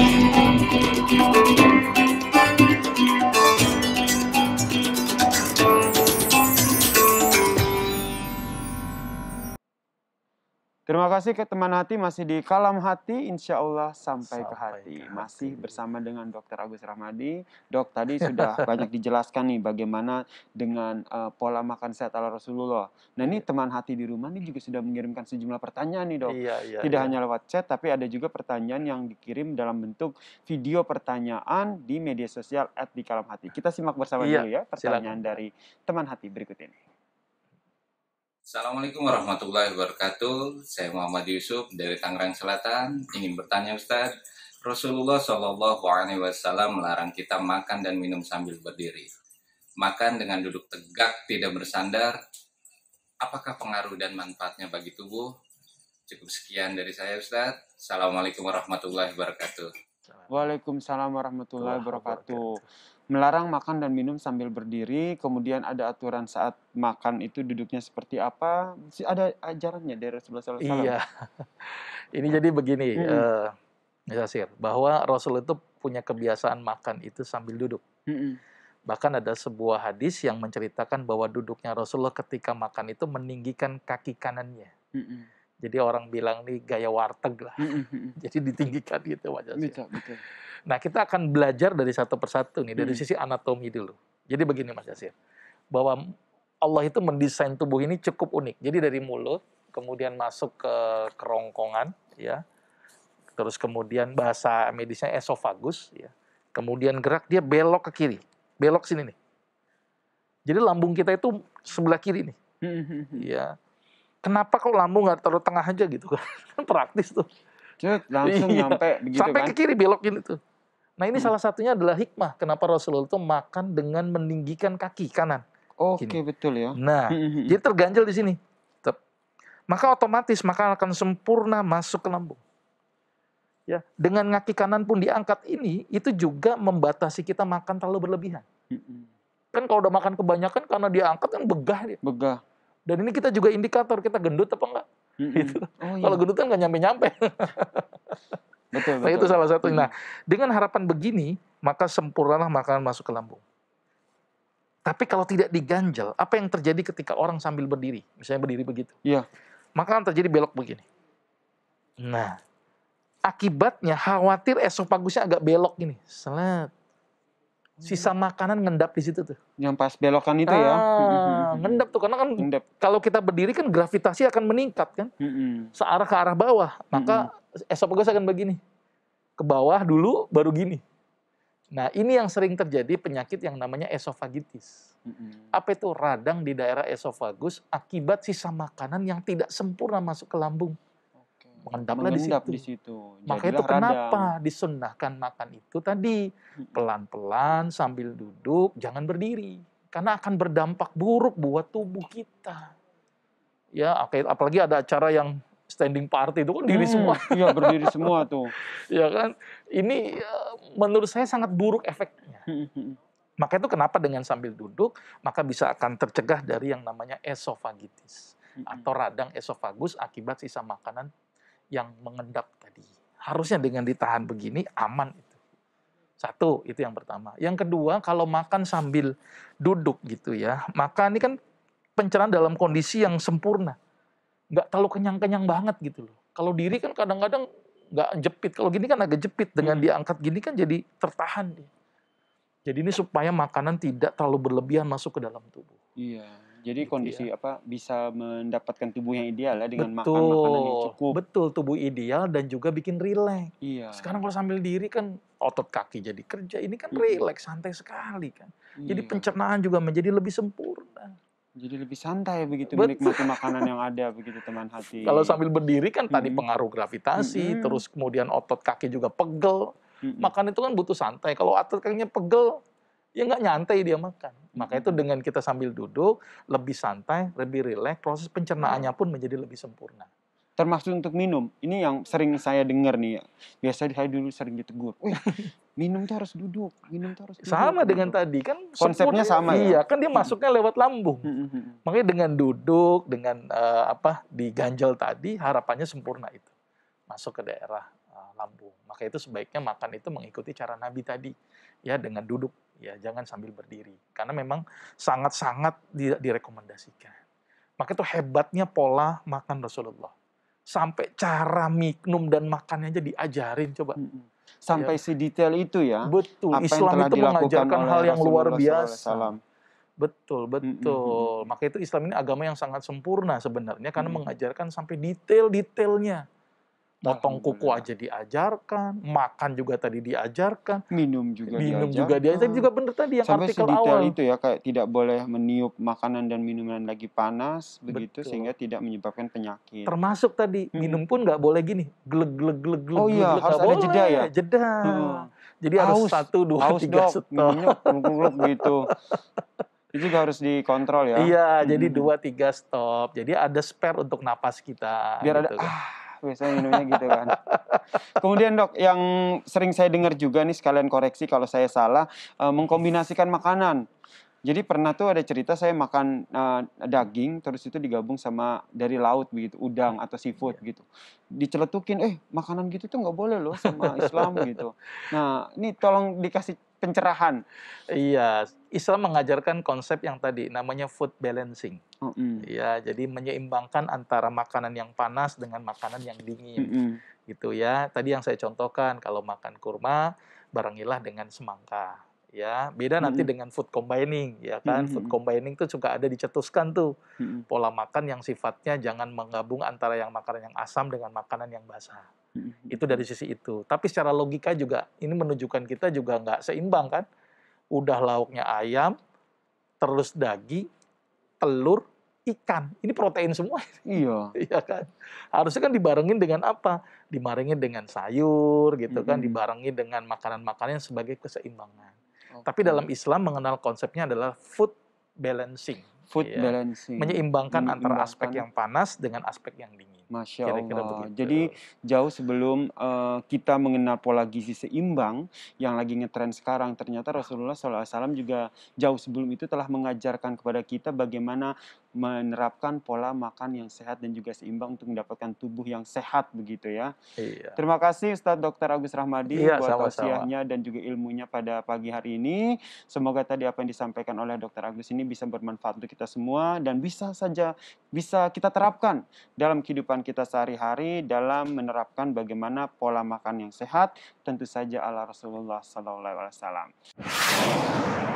Thank kasih ke teman hati masih di kalam hati, insya Allah sampai, sampai ke hati. hati. Masih bersama dengan Dokter Agus Ramadi, Dok tadi sudah banyak dijelaskan nih bagaimana dengan uh, pola makan sehat ala Rasulullah. Nah ini iya. teman hati di rumah ini juga sudah mengirimkan sejumlah pertanyaan nih dok. Iya, iya, Tidak iya. hanya lewat chat, tapi ada juga pertanyaan yang dikirim dalam bentuk video pertanyaan di media sosial at di kalam hati. Kita simak bersama iya, dulu ya pertanyaan silakan. dari teman hati berikut ini. Assalamualaikum warahmatullahi wabarakatuh. Saya Muhammad Yusuf dari Tangerang Selatan. Ingin bertanya Ustaz, Rasulullah saw melarang kita makan dan minum sambil berdiri. Makan dengan duduk tegak, tidak bersandar. Apakah pengaruh dan manfaatnya bagi tubuh? Cukup sekian dari saya Ustaz. Assalamualaikum warahmatullahi wabarakatuh. Waalaikumsalam warahmatullahi wabarakatuh melarang makan dan minum sambil berdiri, kemudian ada aturan saat makan itu duduknya seperti apa, ada ajarannya dari Rasulullah SAW. Iya, ini jadi begini, mm -hmm. uh, bahwa Rasul itu punya kebiasaan makan itu sambil duduk. -hmm. Bahkan ada sebuah hadis yang menceritakan bahwa duduknya Rasulullah ketika makan itu meninggikan kaki kanannya. -hmm. Jadi orang bilang nih gaya warteg lah. Jadi ditinggikan gitu Pak sih. Betul, betul. Nah kita akan belajar dari satu persatu nih, dari hmm. sisi anatomi dulu. Jadi begini Mas Yasir. bahwa Allah itu mendesain tubuh ini cukup unik. Jadi dari mulut, kemudian masuk ke kerongkongan, ya, terus kemudian bahasa medisnya esofagus, ya. kemudian gerak dia belok ke kiri, belok sini nih. Jadi lambung kita itu sebelah kiri nih, ya kenapa kok lambung nggak taruh tengah aja gitu kan? praktis tuh. Cut, langsung iya. nyampe begitu Sampai kan? ke kiri belok gini tuh. Nah ini hmm. salah satunya adalah hikmah kenapa Rasulullah itu makan dengan meninggikan kaki kanan. Oke okay, betul ya. Nah dia terganjal di sini. Tep. Maka otomatis maka akan sempurna masuk ke lambung. Ya dengan kaki kanan pun diangkat ini itu juga membatasi kita makan terlalu berlebihan. Hmm. Kan kalau udah makan kebanyakan karena diangkat kan begah dia. Begah. Dan ini kita juga indikator kita gendut apa enggak. Mm-hmm. Gitu. Oh, iya. Kalau gendut kan nggak nyampe-nyampe. Nah itu salah satu. Mm. Nah dengan harapan begini maka sempurnalah makanan masuk ke lambung. Tapi kalau tidak diganjel apa yang terjadi ketika orang sambil berdiri, misalnya berdiri begitu? Iya. Makanan terjadi belok begini. Nah, akibatnya khawatir esofagusnya agak belok gini, selat sisa makanan ngendap di situ tuh. Yang pas belokan itu ya? ah, ya. Ngendap tuh karena kan ngendap. kalau kita berdiri kan gravitasi akan meningkat kan. Mm-hmm. Searah ke arah bawah, maka mm-hmm. esophagus akan begini. Ke bawah dulu baru gini. Nah, ini yang sering terjadi penyakit yang namanya esofagitis. Mm-hmm. Apa itu radang di daerah esofagus akibat sisa makanan yang tidak sempurna masuk ke lambung. mm mengendaplah di situ. Di situ. Maka itu kenapa radang. disunahkan makan itu tadi pelan-pelan sambil duduk, jangan berdiri karena akan berdampak buruk buat tubuh kita. Ya, apalagi ada acara yang standing party itu kan diri hmm, semua. Iya, berdiri semua tuh. ya kan? Ini eh, menurut saya sangat buruk efeknya. Maka itu kenapa dengan sambil duduk, maka bisa akan tercegah dari yang namanya esofagitis atau radang esofagus akibat sisa makanan yang mengendap tadi. Harusnya dengan ditahan begini aman itu. Satu, itu yang pertama. Yang kedua, kalau makan sambil duduk gitu ya, maka ini kan pencernaan dalam kondisi yang sempurna. Nggak terlalu kenyang-kenyang banget gitu loh. Kalau diri kan kadang-kadang nggak jepit. Kalau gini kan agak jepit. Dengan hmm. diangkat gini kan jadi tertahan. Jadi ini supaya makanan tidak terlalu berlebihan masuk ke dalam tubuh. Iya. Jadi gitu kondisi ya. apa bisa mendapatkan tubuh yang ideal ya dengan makan makanan yang cukup. Betul, tubuh ideal dan juga bikin rileks. Iya. Sekarang kalau sambil diri kan otot kaki jadi kerja, ini kan rileks, santai sekali kan. Iya. Jadi pencernaan juga menjadi lebih sempurna. Jadi lebih santai begitu Betul. menikmati makanan yang ada begitu teman hati. Kalau sambil berdiri kan hmm. tadi pengaruh gravitasi, hmm. terus kemudian otot kaki juga pegel. Hmm. Makan itu kan butuh santai. Kalau otot kakinya pegel, ya nggak nyantai dia makan. Maka itu dengan kita sambil duduk, lebih santai, lebih rileks, proses pencernaannya pun menjadi lebih sempurna. Termasuk untuk minum. Ini yang sering saya dengar nih. Biasanya saya dulu sering ditegur. minum tuh harus duduk, minum tuh harus duduk. Sama dengan tadi kan konsepnya sama ya. Iya, kan dia masuknya lewat lambung. Makanya dengan duduk, dengan uh, apa ganjal tadi harapannya sempurna itu. Masuk ke daerah uh, lambung. Maka itu sebaiknya makan itu mengikuti cara Nabi tadi ya dengan duduk ya jangan sambil berdiri karena memang sangat-sangat direkomendasikan. Maka itu hebatnya pola makan Rasulullah. Sampai cara minum dan makannya aja diajarin coba. Sampai ya. detail itu ya. Betul. Apa Islam itu mengajarkan hal yang luar biasa. Betul, betul. Maka itu Islam ini agama yang sangat sempurna sebenarnya karena mengajarkan sampai detail-detailnya Motong kuku aja diajarkan, makan juga tadi diajarkan, minum juga minum diajarkan. juga diajarkan. Tadi juga bener tadi yang Sampai artikel awal itu ya kayak tidak boleh meniup makanan dan minuman lagi panas begitu Betul. sehingga tidak menyebabkan penyakit. Termasuk tadi hmm. minum pun nggak boleh gini, gleg gleg gleg gleg. Oh iya, gleg, harus ada boleh. jeda ya. Jeda. Hmm. Jadi Aus. harus satu dua Aus, tiga dok. setel. gitu. Itu juga harus dikontrol ya. Iya, hmm. jadi dua tiga stop. Jadi ada spare untuk napas kita. Biar gitu. ada ah biasanya minumnya gitu kan. Kemudian dok, yang sering saya dengar juga nih sekalian koreksi kalau saya salah, uh, mengkombinasikan makanan. Jadi pernah tuh ada cerita saya makan uh, daging terus itu digabung sama dari laut begitu udang atau seafood yeah. gitu. Diceletukin eh makanan gitu tuh nggak boleh loh sama Islam gitu. Nah, ini tolong dikasih pencerahan. Iya, Islam mengajarkan konsep yang tadi namanya food balancing. Mm jadi menyeimbangkan antara makanan yang panas dengan makanan yang dingin. Mm -hmm. Gitu ya. Tadi yang saya contohkan kalau makan kurma barengilah dengan semangka. Ya, beda mm -hmm. nanti dengan food combining, ya kan? Mm -hmm. Food combining itu suka ada dicetuskan tuh mm -hmm. pola makan yang sifatnya jangan menggabung antara yang makanan yang asam dengan makanan yang basah. Mm itu dari sisi itu. Tapi secara logika juga ini menunjukkan kita juga nggak seimbang kan. Udah lauknya ayam, terus daging, telur, ikan. Ini protein semua. Iya. iya kan. Harusnya kan dibarengin dengan apa? Dibarengin dengan sayur gitu mm -hmm. kan, dibarengin dengan makanan-makanan sebagai keseimbangan. Okay. Tapi dalam Islam mengenal konsepnya adalah food balancing. Food ya. balancing. Menyeimbangkan antara aspek yang panas dengan aspek yang dingin. Masya Kira -kira Allah. Begitu. Jadi jauh sebelum uh, kita mengenal pola gizi seimbang yang lagi ngetren sekarang, ternyata Rasulullah SAW juga jauh sebelum itu telah mengajarkan kepada kita bagaimana menerapkan pola makan yang sehat dan juga seimbang untuk mendapatkan tubuh yang sehat begitu ya. Iya. Terima kasih Ustadz Dr. Agus Rahmadi iya, buat tausiahnya dan juga ilmunya pada pagi hari ini. Semoga tadi apa yang disampaikan oleh Dr. Agus ini bisa bermanfaat untuk kita semua dan bisa saja bisa kita terapkan dalam kehidupan kita sehari-hari dalam menerapkan bagaimana pola makan yang sehat tentu saja ala Rasulullah sallallahu alaihi wasallam.